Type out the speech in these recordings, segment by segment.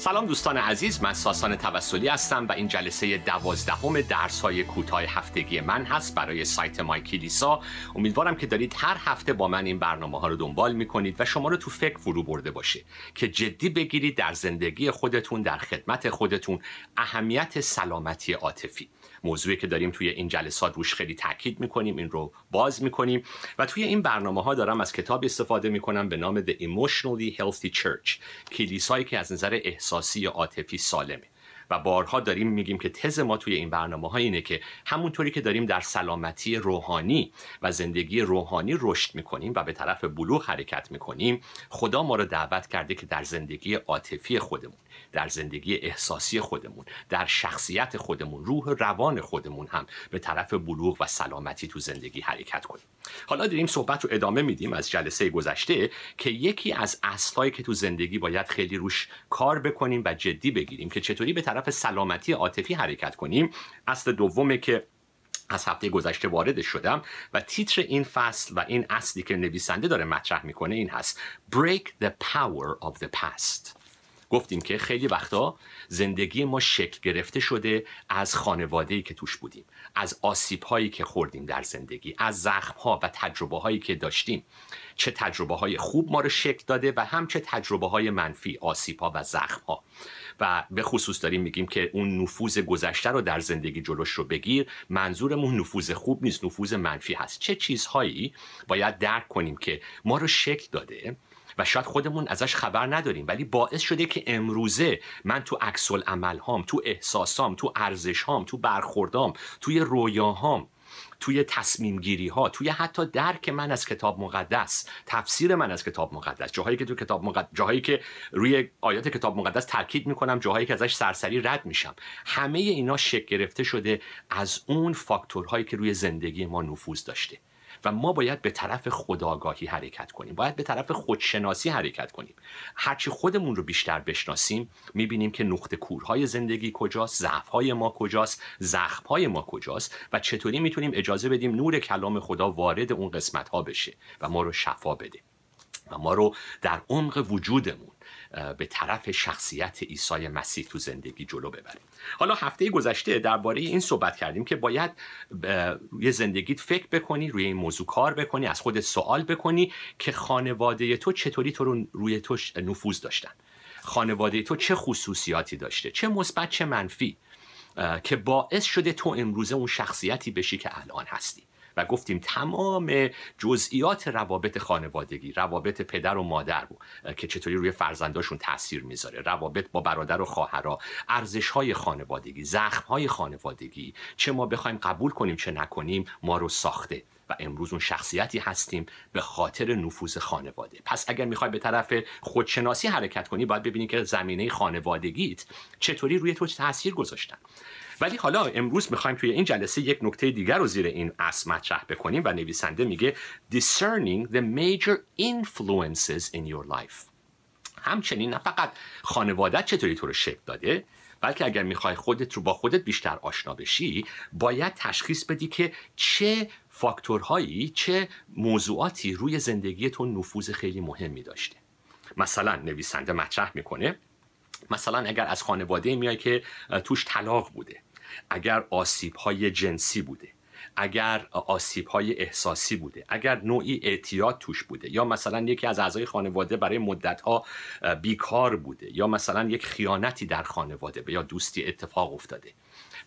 سلام دوستان عزیز من ساسان توسلی هستم و این جلسه دوازدهم درس های کوتاه هفتگی من هست برای سایت مای کلیسا امیدوارم که دارید هر هفته با من این برنامه ها رو دنبال می کنید و شما رو تو فکر فرو برده باشه که جدی بگیرید در زندگی خودتون در خدمت خودتون اهمیت سلامتی عاطفی موضوعی که داریم توی این جلسات روش خیلی تاکید میکنیم این رو باز میکنیم و توی این برنامه ها دارم از کتاب استفاده میکنم به نام The Emotionally Healthy Church کلیسایی که از نظر احساسی یا عاطفی سالمه و بارها داریم میگیم که تز ما توی این برنامه ها اینه که همونطوری که داریم در سلامتی روحانی و زندگی روحانی رشد میکنیم و به طرف بلوغ حرکت میکنیم خدا ما رو دعوت کرده که در زندگی عاطفی خودمون در زندگی احساسی خودمون در شخصیت خودمون روح روان خودمون هم به طرف بلوغ و سلامتی تو زندگی حرکت کنیم حالا داریم صحبت رو ادامه میدیم از جلسه گذشته که یکی از اصلایی که تو زندگی باید خیلی روش کار بکنیم و جدی بگیریم که چطوری به طرف طرف سلامتی عاطفی حرکت کنیم اصل دومه که از هفته گذشته وارد شدم و تیتر این فصل و این اصلی که نویسنده داره مطرح میکنه این هست Break the power of the past گفتیم که خیلی وقتا زندگی ما شکل گرفته شده از خانواده‌ای که توش بودیم از آسیب هایی که خوردیم در زندگی از زخم ها و تجربه هایی که داشتیم چه تجربه های خوب ما رو شکل داده و هم چه تجربه های منفی آسیب و زخم ها و به خصوص داریم میگیم که اون نفوذ گذشته رو در زندگی جلوش رو بگیر منظورمون نفوذ خوب نیست نفوذ منفی هست چه چیزهایی باید درک کنیم که ما رو شکل داده و شاید خودمون ازش خبر نداریم ولی باعث شده که امروزه من تو عکس هام تو احساسام تو ارزشهام تو برخوردام توی رویاهام توی تصمیم گیری ها توی حتی درک من از کتاب مقدس تفسیر من از کتاب مقدس جاهایی که تو کتاب مقدس جاهایی که روی آیات کتاب مقدس تاکید میکنم جاهایی که ازش سرسری رد میشم همه اینا شک گرفته شده از اون فاکتورهایی که روی زندگی ما نفوذ داشته و ما باید به طرف خداگاهی حرکت کنیم باید به طرف خودشناسی حرکت کنیم هرچی خودمون رو بیشتر بشناسیم میبینیم که نقطه کورهای زندگی کجاست ضعفهای ما کجاست زخمهای ما کجاست و چطوری میتونیم اجازه بدیم نور کلام خدا وارد اون قسمت ها بشه و ما رو شفا بده و ما رو در عمق وجودمون به طرف شخصیت عیسی مسیح تو زندگی جلو ببریم حالا هفته گذشته درباره این صحبت کردیم که باید یه زندگیت فکر بکنی روی این موضوع کار بکنی از خودت سوال بکنی که خانواده تو چطوری تو رو روی تو نفوذ داشتن خانواده تو چه خصوصیاتی داشته چه مثبت چه منفی که باعث شده تو امروزه اون شخصیتی بشی که الان هستی و گفتیم تمام جزئیات روابط خانوادگی روابط پدر و مادر بود که چطوری روی فرزنداشون تاثیر میذاره روابط با برادر و خواهرا ارزش های خانوادگی زخم های خانوادگی چه ما بخوایم قبول کنیم چه نکنیم ما رو ساخته و امروز اون شخصیتی هستیم به خاطر نفوذ خانواده پس اگر میخوای به طرف خودشناسی حرکت کنی باید ببینی که زمینه خانوادگیت چطوری روی تو تاثیر گذاشتن ولی حالا امروز میخوایم توی این جلسه یک نکته دیگر رو زیر این اصل مطرح بکنیم و نویسنده میگه discerning the major influences in your life همچنین نه فقط خانواده چطوری تو رو شکل داده بلکه اگر میخوای خودت رو با خودت بیشتر آشنا بشی باید تشخیص بدی که چه فاکتورهایی چه موضوعاتی روی زندگی تو نفوذ خیلی مهمی داشته مثلا نویسنده مطرح میکنه مثلا اگر از خانواده میای که توش طلاق بوده اگر آسیب های جنسی بوده اگر آسیب های احساسی بوده اگر نوعی اعتیاد توش بوده یا مثلا یکی از اعضای خانواده برای مدت ها بیکار بوده یا مثلا یک خیانتی در خانواده یا دوستی اتفاق افتاده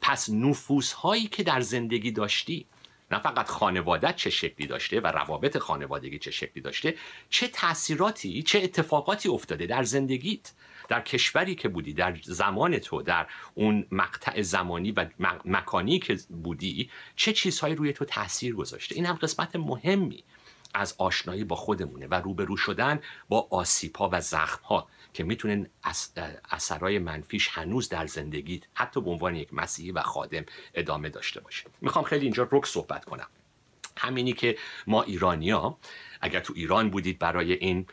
پس نفوس هایی که در زندگی داشتی نه فقط خانواده چه شکلی داشته و روابط خانوادگی چه شکلی داشته چه تاثیراتی چه اتفاقاتی افتاده در زندگیت در کشوری که بودی در زمان تو در اون مقطع زمانی و مکانی که بودی چه چیزهایی روی تو تاثیر گذاشته این هم قسمت مهمی از آشنایی با خودمونه و روبرو شدن با آسیب ها و زخم ها که میتونن اثرای منفیش هنوز در زندگی حتی به عنوان یک مسیحی و خادم ادامه داشته باشه میخوام خیلی اینجا رک صحبت کنم همینی که ما ایرانیا اگر تو ایران بودید برای این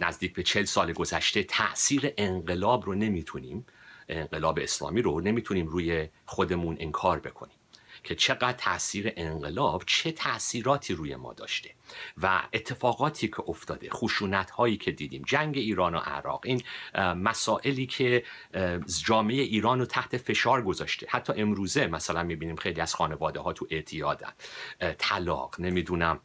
نزدیک به چل سال گذشته تاثیر انقلاب رو نمیتونیم انقلاب اسلامی رو نمیتونیم روی خودمون انکار بکنیم که چقدر تاثیر انقلاب چه تاثیراتی روی ما داشته و اتفاقاتی که افتاده خشونت هایی که دیدیم جنگ ایران و عراق این مسائلی که جامعه ایران رو تحت فشار گذاشته حتی امروزه مثلا میبینیم خیلی از خانواده ها تو اعتیادن طلاق نمیدونم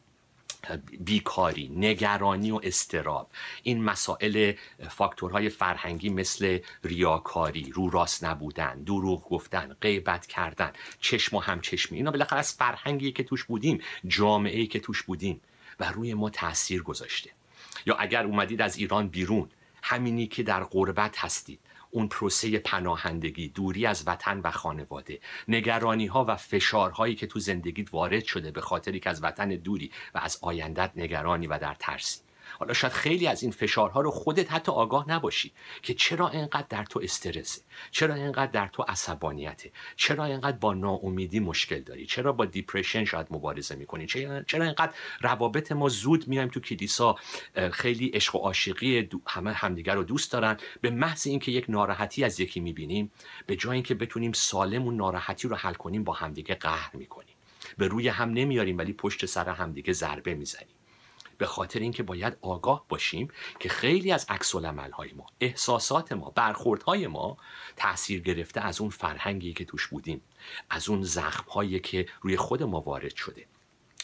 بیکاری نگرانی و استراب این مسائل فاکتورهای فرهنگی مثل ریاکاری رو راست نبودن دروغ گفتن غیبت کردن چشم و همچشمی اینا بالاخره از فرهنگی که توش بودیم جامعه که توش بودیم و روی ما تاثیر گذاشته یا اگر اومدید از ایران بیرون همینی که در غربت هستید اون پروسه پناهندگی دوری از وطن و خانواده نگرانی ها و فشارهایی که تو زندگیت وارد شده به خاطری که از وطن دوری و از آیندت نگرانی و در ترسی حالا شاید خیلی از این فشارها رو خودت حتی آگاه نباشی که چرا اینقدر در تو استرسه چرا اینقدر در تو عصبانیته چرا اینقدر با ناامیدی مشکل داری چرا با دیپرشن شاید مبارزه میکنی چرا اینقدر روابط ما زود میایم تو کلیسا خیلی عشق و عاشقی همه همدیگر رو دوست دارن به محض اینکه یک ناراحتی از یکی میبینیم به جای اینکه بتونیم سالم اون ناراحتی رو حل کنیم با همدیگه قهر میکنیم به روی هم نمیاریم ولی پشت سر همدیگه ضربه میزنیم به خاطر اینکه باید آگاه باشیم که خیلی از عکس های ما احساسات ما های ما تاثیر گرفته از اون فرهنگی که توش بودیم از اون زخمهایی که روی خود ما وارد شده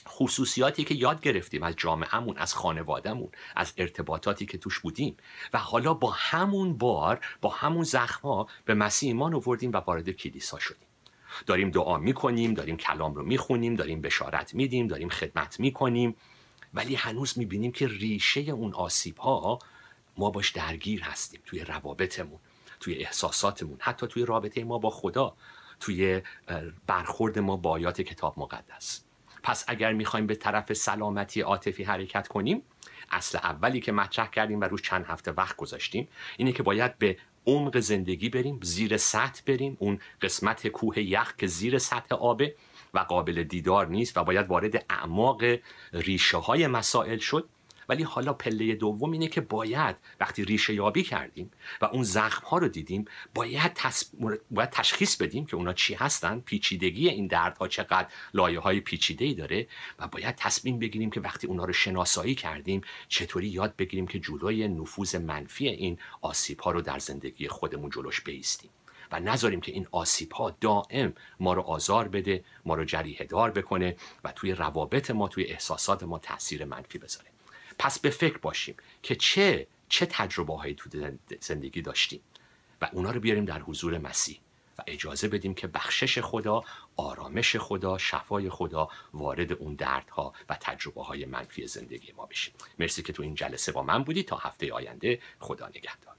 خصوصیاتی که یاد گرفتیم از جامعهمون از خانوادهمون از ارتباطاتی که توش بودیم و حالا با همون بار با همون زخمها به مسیح ایمان آوردیم و وارد کلیسا شدیم داریم دعا میکنیم داریم کلام رو میخونیم داریم بشارت میدیم داریم خدمت میکنیم ولی هنوز میبینیم که ریشه اون آسیب ها ما باش درگیر هستیم توی روابطمون توی احساساتمون حتی توی رابطه ما با خدا توی برخورد ما با آیات کتاب مقدس پس اگر میخوایم به طرف سلامتی عاطفی حرکت کنیم اصل اولی که مطرح کردیم و روش چند هفته وقت گذاشتیم اینه که باید به عمق زندگی بریم زیر سطح بریم اون قسمت کوه یخ که زیر سطح آبه و قابل دیدار نیست و باید وارد اعماق ریشه های مسائل شد ولی حالا پله دوم اینه که باید وقتی ریشه یابی کردیم و اون زخم ها رو دیدیم باید, باید تشخیص بدیم که اونا چی هستن پیچیدگی این دردها چقدر لایه های پیچیده ای داره و باید تصمیم بگیریم که وقتی اونا رو شناسایی کردیم چطوری یاد بگیریم که جلوی نفوذ منفی این آسیب ها رو در زندگی خودمون جلوش بیستیم و نذاریم که این آسیب ها دائم ما رو آزار بده ما رو جریه دار بکنه و توی روابط ما توی احساسات ما تاثیر منفی بذاره پس به فکر باشیم که چه چه تجربه هایی تو زندگی داشتیم و اونا رو بیاریم در حضور مسیح و اجازه بدیم که بخشش خدا، آرامش خدا، شفای خدا وارد اون دردها و تجربه های منفی زندگی ما بشیم. مرسی که تو این جلسه با من بودی تا هفته آینده خدا نگهدار.